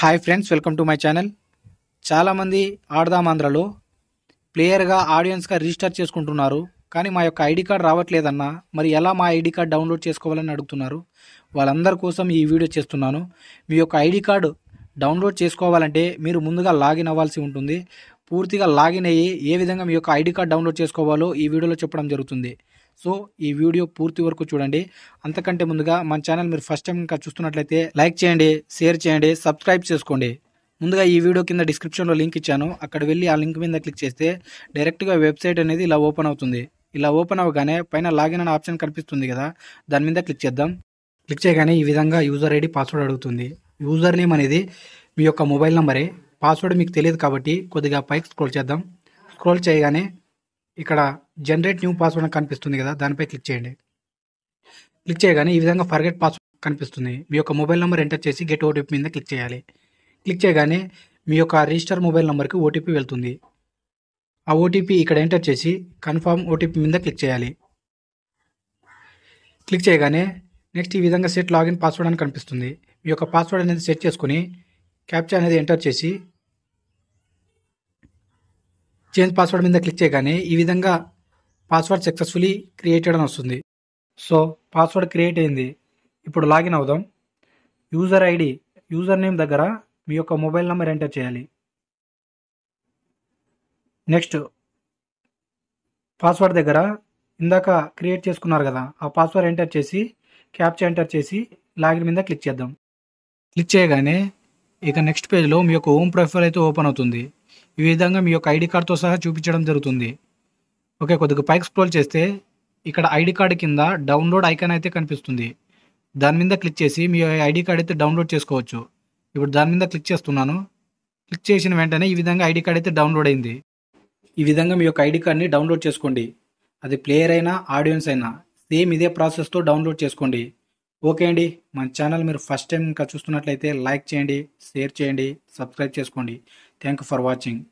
hi friends welcome to my channel చాలామంది ఆడదాం ఆంధ్రలో ప్లేయర్గా ఆడియన్స్గా రిజిస్టర్ చేసుకుంటున్నారు కానీ మా యొక్క ఐడి కార్డ్ రావట్లేదన్నా మరి ఎలా మా ఐడి కార్డ్ డౌన్లోడ్ చేసుకోవాలని అడుగుతున్నారు వాళ్ళందరి కోసం ఈ వీడియో చేస్తున్నాను మీ యొక్క ఐడి కార్డు డౌన్లోడ్ చేసుకోవాలంటే మీరు ముందుగా లాగిన్ అవ్వాల్సి ఉంటుంది పూర్తిగా లాగిన్ అయ్యి ఏ విధంగా మీ యొక్క ఐడి కార్డ్ డౌన్లోడ్ చేసుకోవాలో ఈ వీడియోలో చెప్పడం జరుగుతుంది సో ఈ వీడియో పూర్తి వరకు చూడండి అంతకంటే ముందుగా మన ఛానల్ మీరు ఫస్ట్ టైం ఇంకా చూస్తున్నట్లయితే లైక్ చేయండి షేర్ చేయండి సబ్స్క్రైబ్ చేసుకోండి ముందుగా ఈ వీడియో కింద డిస్క్రిప్షన్లో లింక్ ఇచ్చాను అక్కడ వెళ్ళి ఆ లింక్ మీద క్లిక్ చేస్తే డైరెక్ట్గా వెబ్సైట్ అనేది ఇలా ఓపెన్ అవుతుంది ఇలా ఓపెన్ అవ్వగానే పైన లాగిన్ అనే ఆప్షన్ కనిపిస్తుంది కదా దాని మీద క్లిక్ చేద్దాం క్లిక్ చేయగానే ఈ విధంగా యూజర్ ఐడి పాస్వర్డ్ అడుగుతుంది యూజర్ నేమ్ అనేది మీ యొక్క మొబైల్ నెంబరే పాస్వర్డ్ మీకు తెలియదు కాబట్టి కొద్దిగా పైకి స్క్రోల్ చేద్దాం స్క్రోల్ చేయగానే ఇక్కడ జనరేట్ న్యూ పాస్వర్డ్ కనిపిస్తుంది కదా దానిపై క్లిక్ చేయండి క్లిక్ చేయగానే ఈ విధంగా ఫర్గెట్ పాస్వర్డ్ కనిపిస్తుంది మీ యొక్క మొబైల్ నెంబర్ ఎంటర్ చేసి గెట్ ఓటీపీ మీద క్లిక్ చేయాలి క్లిక్ చేయగానే మీ యొక్క రిజిస్టర్ మొబైల్ నెంబర్కి ఓటీపీ వెళ్తుంది ఆ ఓటీపీ ఇక్కడ ఎంటర్ చేసి కన్ఫామ్ ఓటీపీ మీద క్లిక్ చేయాలి క్లిక్ చేయగానే నెక్స్ట్ ఈ విధంగా సెట్ లాగిన్ పాస్వర్డ్ అని కనిపిస్తుంది మీ యొక్క పాస్వర్డ్ అనేది సెట్ చేసుకుని క్యాప్చర్ అనేది ఎంటర్ చేసి చేంజ్ పాస్వర్డ్ మీద క్లిక్ చేయగానే ఈ విధంగా పాస్వర్డ్ సక్సెస్ఫుల్లీ క్రియేటెడ్ అని వస్తుంది సో పాస్వర్డ్ క్రియేట్ అయింది ఇప్పుడు లాగిన్ అవుదాం యూజర్ ఐడి యూజర్ నేమ్ దగ్గర మీ యొక్క మొబైల్ నెంబర్ ఎంటర్ చేయాలి నెక్స్ట్ పాస్వర్డ్ దగ్గర ఇందాక క్రియేట్ చేసుకున్నారు కదా ఆ పాస్వర్డ్ ఎంటర్ చేసి క్యాప్చా ఎంటర్ చేసి లాగిన్ మీద క్లిక్ చేద్దాం క్లిక్ చేయగానే ఇక నెక్స్ట్ పేజ్లో మీ యొక్క హోమ్ ప్రొఫైల్ అయితే ఓపెన్ అవుతుంది ఈ విధంగా మీ యొక్క ఐడి కార్డ్తో సహా చూపించడం జరుగుతుంది ఓకే కొద్దిగా పైకి స్క్రోల్ చేస్తే ఇక్కడ ఐడి కార్డ్ కింద డౌన్లోడ్ ఐకాన్ అయితే కనిపిస్తుంది దాని మీద క్లిక్ చేసి మీ ఐడి కార్డ్ అయితే డౌన్లోడ్ చేసుకోవచ్చు ఇప్పుడు దాని మీద క్లిక్ చేస్తున్నాను క్లిక్ చేసిన వెంటనే ఈ విధంగా ఐడి కార్డ్ అయితే డౌన్లోడ్ అయింది ఈ విధంగా మీ యొక్క ఐడి కార్డ్ని డౌన్లోడ్ చేసుకోండి అది ప్లేయర్ అయినా ఆడియన్స్ అయినా సేమ్ ఇదే ప్రాసెస్తో డౌన్లోడ్ చేసుకోండి ఓకే అండి మన ఛానల్ మీరు ఫస్ట్ టైం ఇంకా చూస్తున్నట్లయితే లైక్ చేయండి షేర్ చేయండి సబ్స్క్రైబ్ చేసుకోండి థ్యాంక్ ఫర్ వాచింగ్